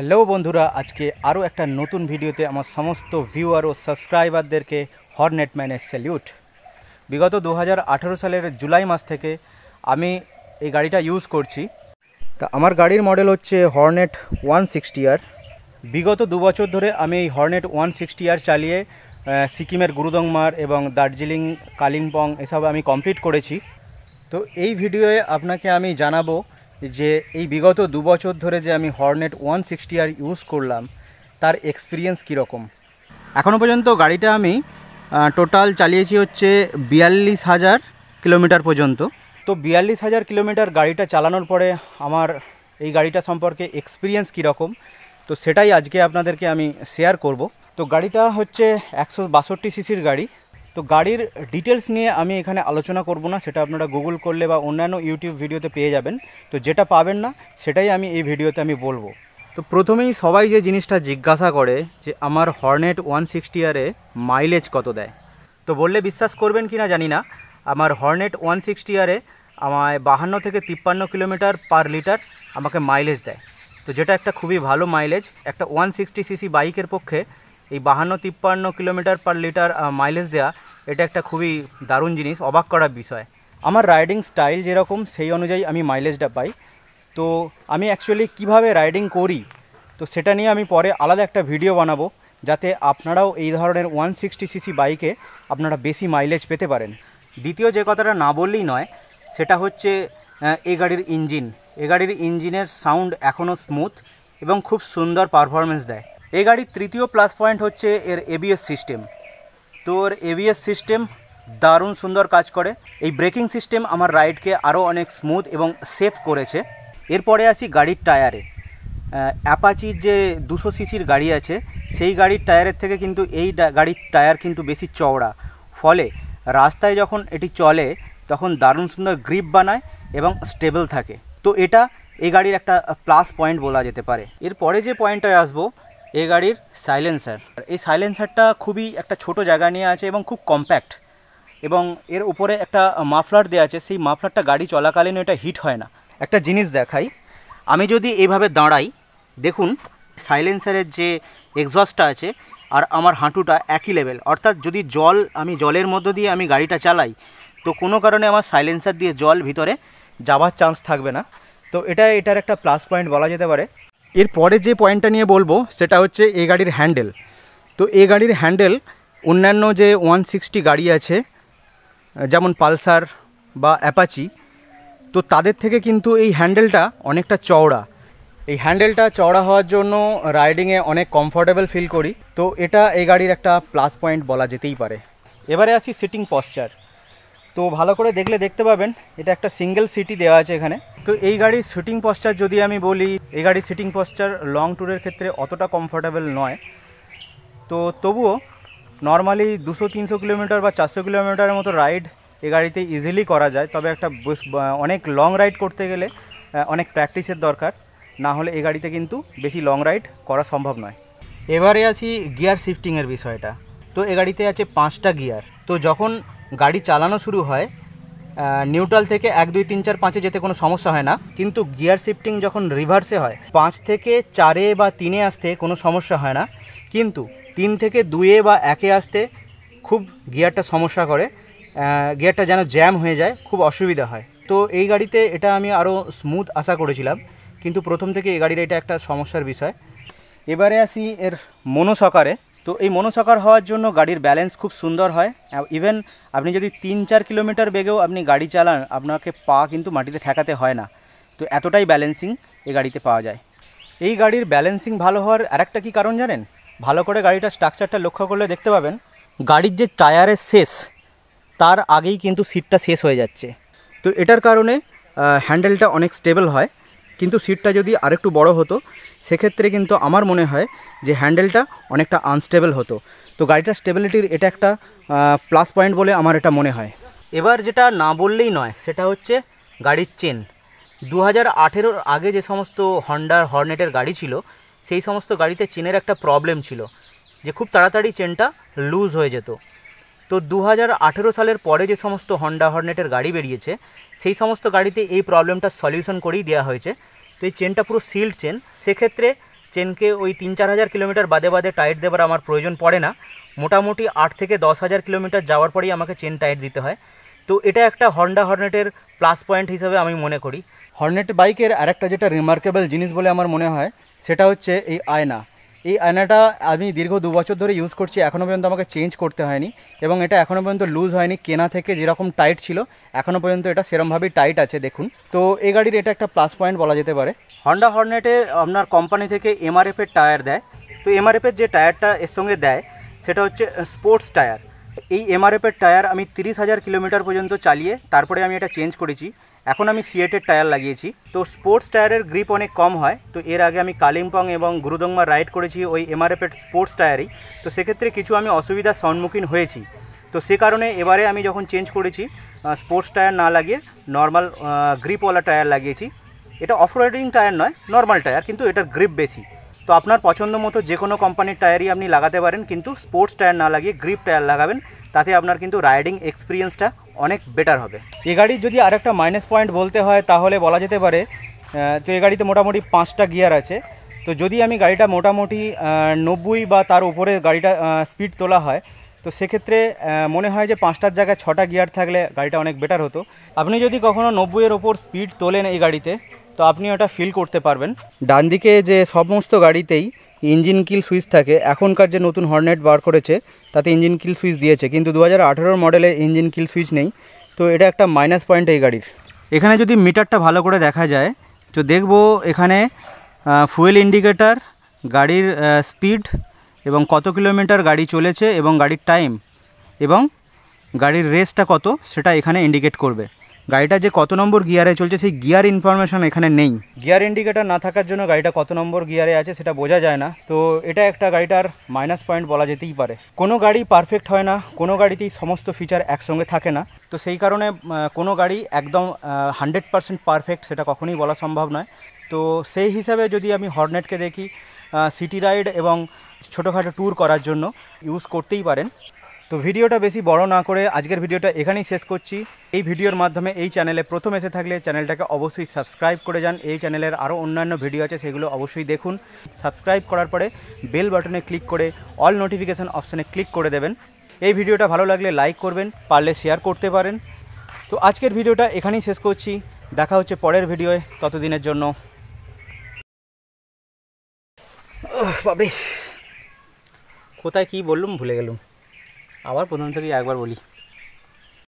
hello বন্ধুরা আজকে আরও একটা নতুন ভিডিওতে আমার সমস্ত ভিউয়ার ও সাবস্ক্রাইবারদেরকে হর্নেটম্যানের স্যালিউট বিগত দু সালের জুলাই মাস থেকে আমি এই গাড়িটা ইউজ করছি তা আমার গাড়ির মডেল হচ্ছে হর্নেট ওয়ান সিক্সটি আর বিগত দু বছর ধরে আমি এই হর্নেট ওয়ান সিক্সটি আর চালিয়ে সিকিমের গুরুদংমার এবং দার্জিলিং কালিম্পং এসব আমি কমপ্লিট করেছি তো এই ভিডিওয়ে আপনাকে আমি জানাবো যে এই বিগত দু বছর ধরে যে আমি Hornet one sixty R use করলাম তার এক্সপিরিয়েন্স কীরকম এখনও পর্যন্ত গাড়িটা আমি টোটাল চালিয়েছি হচ্ছে বিয়াল্লিশ হাজার কিলোমিটার পর্যন্ত তো বিয়াল্লিশ হাজার কিলোমিটার গাড়িটা চালানোর পরে আমার এই গাড়িটা সম্পর্কে এক্সপিরিয়েন্স কীরকম তো সেটাই আজকে আপনাদেরকে আমি শেয়ার করব তো গাড়িটা হচ্ছে একশো বাষট্টি সিসির গাড়ি তো গাড়ির ডিটেলস নিয়ে আমি এখানে আলোচনা করব না সেটা আপনারা গুগল করলে বা অন্যান্য ইউটিউব ভিডিওতে পেয়ে যাবেন তো যেটা পাবেন না সেটাই আমি এই ভিডিওতে আমি বলবো তো প্রথমেই সবাই যে জিনিসটা জিজ্ঞাসা করে যে আমার হর্নেট ওয়ান সিক্সটি আরে মাইলেজ কত দেয় তো বললে বিশ্বাস করবেন কি না জানি না আমার হর্নেট ওয়ান সিক্সটি আরে আমায় বাহান্ন থেকে তিপ্পান্ন কিলোমিটার পার লিটার আমাকে মাইলেজ দেয় তো যেটা একটা খুবই ভালো মাইলেজ একটা ওয়ান সিক্সটি সিসি বাইকের পক্ষে এই বাহান্ন তিপ্পান্ন কিলোমিটার পার লিটার মাইলেজ দেওয়া এটা একটা খুবই দারুণ জিনিস অবাক করার বিষয় আমার রাইডিং স্টাইল যেরকম সেই অনুযায়ী আমি মাইলেজটা পাই তো আমি অ্যাকচুয়ালি কিভাবে রাইডিং করি তো সেটা নিয়ে আমি পরে আলাদা একটা ভিডিও বানাবো যাতে আপনারাও এই ধরনের ওয়ান সিক্সটি সিসি বাইকে আপনারা বেশি মাইলেজ পেতে পারেন দ্বিতীয় যে কথাটা না বললেই নয় সেটা হচ্ছে এ গাড়ির ইঞ্জিন এ গাড়ির ইঞ্জিনের সাউন্ড এখনও স্মুথ এবং খুব সুন্দর পারফরমেন্স দেয় এ গাড়ির তৃতীয় প্লাস পয়েন্ট হচ্ছে এর এবিএস সিস্টেম তোর এভিএস সিস্টেম দারুণ সুন্দর কাজ করে এই ব্রেকিং সিস্টেম আমার রাইডকে আরও অনেক স্মুথ এবং সেফ করেছে এরপরে আসি গাড়ির টায়ারে অ্যাপাচির যে দুশো সিসির গাড়ি আছে সেই গাড়ির টায়ারের থেকে কিন্তু এই গাড়ির টায়ার কিন্তু বেশি চওড়া ফলে রাস্তায় যখন এটি চলে তখন দারুণ সুন্দর গ্রিপ বানায় এবং স্টেবল থাকে তো এটা এই গাড়ির একটা প্লাস পয়েন্ট বলা যেতে পারে এরপরে যে পয়েন্টটায় আসবো এই গাড়ির সাইলেন্সার এই সাইলেন্সারটা খুবই একটা ছোট জায়গা নিয়ে আছে এবং খুব কম্প্যাক্ট এবং এর উপরে একটা মাফলার দেওয়া আছে সেই মাফলারটা গাড়ি চলাকালীন এটা হিট হয় না একটা জিনিস দেখাই আমি যদি এইভাবে দাঁড়াই দেখুন সাইলেন্সারের যে এক্সস্টটা আছে আর আমার হাঁটুটা একই লেভেল অর্থাৎ যদি জল আমি জলের মধ্য দিয়ে আমি গাড়িটা চালাই তো কোনো কারণে আমার সাইলেন্সার দিয়ে জল ভিতরে যাওয়ার চান্স থাকবে না তো এটা এটার একটা প্লাস পয়েন্ট বলা যেতে পারে এরপরে যে পয়েন্টটা নিয়ে বলবো সেটা হচ্ছে এ গাড়ির হ্যান্ডেল তো এ গাড়ির হ্যান্ডেল অন্যান্য যে ওয়ান সিক্সটি গাড়ি আছে যেমন পালসার বা অ্যাপাচি তো তাদের থেকে কিন্তু এই হ্যান্ডেলটা অনেকটা চওড়া এই হ্যান্ডেলটা চওড়া হওয়ার জন্য রাইডিংয়ে অনেক কমফোর্টেবল ফিল করি তো এটা এই গাড়ির একটা প্লাস পয়েন্ট বলা যেতেই পারে এবারে আসি সিটিং পশ্চার তো ভালো করে দেখলে দেখতে পাবেন এটা একটা সিঙ্গেল সিটি দেওয়া আছে এখানে তো এই গাড়ির শুটিং পশ্চার যদি আমি বলি এই গাড়ির সিটিং পশ্চার লং ট্যুরের ক্ষেত্রে অতটা কমফোর্টেবল নয় তো তবুও নর্মালি দুশো তিনশো কিলোমিটার বা চারশো কিলোমিটারের মতো রাইড এ গাড়িতে ইজিলি করা যায় তবে একটা অনেক লং রাইড করতে গেলে অনেক প্র্যাকটিসের দরকার না হলে এ গাড়িতে কিন্তু বেশি লং রাইড করা সম্ভব নয় এবারে আছি গিয়ার শিফটিংয়ের বিষয়টা তো এ গাড়িতে আছে পাঁচটা গিয়ার তো যখন গাড়ি চালানো শুরু হয় নিউট্রাল থেকে এক দুই তিন চার পাঁচে যেতে কোনো সমস্যা হয় না কিন্তু গিয়ার শিফটিং যখন রিভার্সে হয় পাঁচ থেকে চারে বা তিনে আসতে কোনো সমস্যা হয় না কিন্তু তিন থেকে দুয়ে বা একে আসতে খুব গিয়ারটা সমস্যা করে গিয়ারটা যেন জ্যাম হয়ে যায় খুব অসুবিধা হয় তো এই গাড়িতে এটা আমি আরও স্মুথ আশা করেছিলাম কিন্তু প্রথম থেকে এই গাড়ির এটা একটা সমস্যার বিষয় এবারে আসি এর মনোসকারে তো এই মনোসাকার হওয়ার জন্য গাড়ির ব্যালেন্স খুব সুন্দর হয় ইভেন আপনি যদি তিন চার কিলোমিটার বেগেও আপনি গাড়ি চালান আপনাকে পা কিন্তু মাটিতে ঠেকাতে হয় না তো এতটাই ব্যালেন্সিং এই গাড়িতে পাওয়া যায় এই গাড়ির ব্যালেন্সিং ভালো হওয়ার আরেকটা কি কারণ জানেন ভালো করে গাড়িটার স্ট্রাকচারটা লক্ষ্য করলে দেখতে পাবেন গাড়ির যে টায়ারের শেষ তার আগেই কিন্তু সিটটা শেষ হয়ে যাচ্ছে তো এটার কারণে হ্যান্ডেলটা অনেক স্টেবল হয় কিন্তু সিটটা যদি আরেকটু বড় হতো সেক্ষেত্রে কিন্তু আমার মনে হয় যে হ্যান্ডেলটা অনেকটা আনস্টেবল হতো তো গাড়িটার স্টেবিলিটির এটা একটা প্লাস পয়েন্ট বলে আমার এটা মনে হয় এবার যেটা না বললেই নয় সেটা হচ্ছে গাড়ির চেন দু হাজার আগে যে সমস্ত হন্ডার হর্নেটের গাড়ি ছিল সেই সমস্ত গাড়িতে চেনের একটা প্রবলেম ছিল যে খুব তাড়াতাড়ি চেনটা লুজ হয়ে যেত তো দু সালের পরে যে সমস্ত হন্ডা হর্নেটের গাড়ি বেরিয়েছে সেই সমস্ত গাড়িতে এই প্রবলেমটা সলিউশন করেই দেওয়া হয়েছে তো এই চেনটা পুরো সিল্ড চেন সেক্ষেত্রে চেনকে ওই তিন চার হাজার কিলোমিটার বাদে বাদে টাইট দেওয়ার আমার প্রয়োজন পড়ে না মোটামুটি আট থেকে দশ হাজার কিলোমিটার যাওয়ার পরেই আমাকে চেন টাইট দিতে হয় তো এটা একটা হন্ডা হর্নেটের প্লাস পয়েন্ট হিসাবে আমি মনে করি হর্নেট বাইকের আরেকটা যেটা রিমার্কেবল জিনিস বলে আমার মনে হয় সেটা হচ্ছে এই আয়না এই আয়নাটা আমি দীর্ঘ দু বছর ধরে ইউজ করছি এখনও পর্যন্ত আমাকে চেঞ্জ করতে হয়নি এবং এটা এখনও পর্যন্ত লুজ হয়নি কেনা থেকে যেরকম টাইট ছিল এখনও পর্যন্ত এটা সেরমভাবেই টাইট আছে দেখুন তো এই গাড়ির এটা একটা প্লাস পয়েন্ট বলা যেতে পারে হন্ডা হর্নেটে আপনার কোম্পানি থেকে এমআরএফের টায়ার দেয় তো এমআরএফের যে টায়ারটা এর সঙ্গে দেয় সেটা হচ্ছে স্পোর্টস টায়ার এই এমআরএফের টায়ার আমি তিরিশ হাজার কিলোমিটার পর্যন্ত চালিয়ে তারপরে আমি এটা চেঞ্জ করেছি এখন আমি সিএটের টায়ার লাগিয়েছি তো স্পোর্টস টায়ারের গ্রিপ অনেক কম হয় তো এর আগে আমি কালিম্পং এবং গুরুদংমা রাইড করেছি ওই এমআরএফের স্পোর্টস টায়ারেই তো সেক্ষেত্রে কিছু আমি অসুবিধার সম্মুখীন হয়েছি তো সে কারণে এবারে আমি যখন চেঞ্জ করেছি স্পোর্টস টায়ার না লাগিয়ে নর্মাল গ্রিপওয়ালা টায়ার লাগিয়েছি এটা অফ রাইডিং টায়ার নয় নর্মাল টায়ার কিন্তু এটার গ্রিপ বেশি তো আপনার পছন্দ মতো যে কোনো কোম্পানির টায়ারই আপনি লাগাতে পারেন কিন্তু স্পোর্টস টায়ার না লাগিয়ে গ্রিপ টায়ার লাগাবেন তাতে আপনার কিন্তু রাইডিং এক্সপিরিয়েন্সটা অনেক বেটার হবে এ গাড়ির যদি আরেকটা মাইনাস পয়েন্ট বলতে হয় তাহলে বলা যেতে পারে তো এ গাড়িতে মোটামুটি পাঁচটা গিয়ার আছে তো যদি আমি গাড়িটা মোটামুটি নব্বই বা তার উপরে গাড়িটা স্পিড তোলা হয় তো সেক্ষেত্রে মনে হয় যে পাঁচটার জায়গায় ছটা গিয়ার থাকলে গাড়িটা অনেক বেটার হতো আপনি যদি কখনও নব্বইয়ের ওপর স্পিড তোলেন এই গাড়িতে তো আপনি ওটা ফিল করতে পারবেন ডান দিকে যে সমস্ত গাড়িতেই ইঞ্জিন কিল সুইচ থাকে এখনকার যে নতুন হর্নেট বার করেছে তাতে ইঞ্জিন কিল সুইচ দিয়েছে কিন্তু দু হাজার মডেলে ইঞ্জিন কিল সুইচ নেই তো এটা একটা মাইনাস পয়েন্ট এই গাড়ির এখানে যদি মিটারটা ভালো করে দেখা যায় তো দেখব এখানে ফুয়েল ইন্ডিকেটার গাড়ির স্পিড এবং কত কিলোমিটার গাড়ি চলেছে এবং গাড়ির টাইম এবং গাড়ির রেসটা কত সেটা এখানে ইন্ডিকেট করবে গাড়িটা যে কত নম্বর গিয়ারে চলছে সেই গিয়ার ইনফরমেশন এখানে নেই গিয়ার ইন্ডিকেটার না থাকার জন্য গাড়িটা কত নম্বর গিয়ারে আছে সেটা বোঝা যায় না তো এটা একটা গাড়িটার মাইনাস পয়েন্ট বলা যেতেই পারে কোনো গাড়ি পারফেক্ট হয় না কোনো গাড়িতেই সমস্ত ফিচার একসঙ্গে থাকে না তো সেই কারণে কোনো গাড়ি একদম হান্ড্রেড পারসেন্ট পারফেক্ট সেটা কখনই বলা সম্ভব নয় তো সেই হিসাবে যদি আমি হর্নেটকে দেখি সিটি রাইড এবং ছোটোখাটো ট্যুর করার জন্য ইউজ করতেই পারেন তো ভিডিওটা বেশি বড় না করে আজকের ভিডিওটা এখানেই শেষ করছি এই ভিডিওর মাধ্যমে এই চ্যানেলে প্রথম এসে থাকলে চ্যানেলটাকে অবশ্যই সাবস্ক্রাইব করে যান এই চ্যানেলের আরও অন্যান্য ভিডিও আছে সেগুলো অবশ্যই দেখুন সাবস্ক্রাইব করার পরে বেল বাটনে ক্লিক করে অল নোটিফিকেশান অপশানে ক্লিক করে দেবেন এই ভিডিওটা ভালো লাগলে লাইক করবেন পারলে শেয়ার করতে পারেন তো আজকের ভিডিওটা এখানেই শেষ করছি দেখা হচ্ছে পরের ভিডিওয়ে ততদিনের জন্য কোথায় কি বললুম ভুলে গেলুম আবার প্রথম থেকে একবার বলি